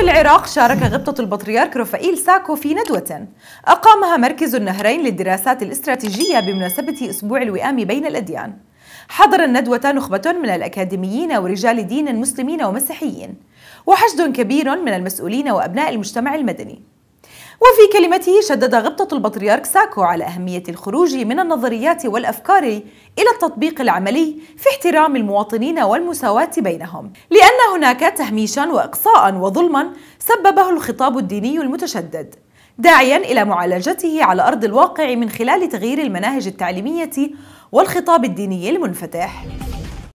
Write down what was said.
وفي العراق شارك غبطة البطريرك رفائيل ساكو في ندوة أقامها مركز النهرين للدراسات الاستراتيجية بمناسبة أسبوع الوئام بين الأديان حضر الندوة نخبة من الأكاديميين ورجال دين مسلمين ومسيحيين وحشد كبير من المسؤولين وأبناء المجتمع المدني وفي كلمته شدد غبطة البطريرك ساكو على أهمية الخروج من النظريات والأفكار إلى التطبيق العملي في احترام المواطنين والمساواة بينهم لأن هناك تهميشا وإقصاء وظلما سببه الخطاب الديني المتشدد داعيا الى معالجته على ارض الواقع من خلال تغيير المناهج التعليميه والخطاب الديني المنفتح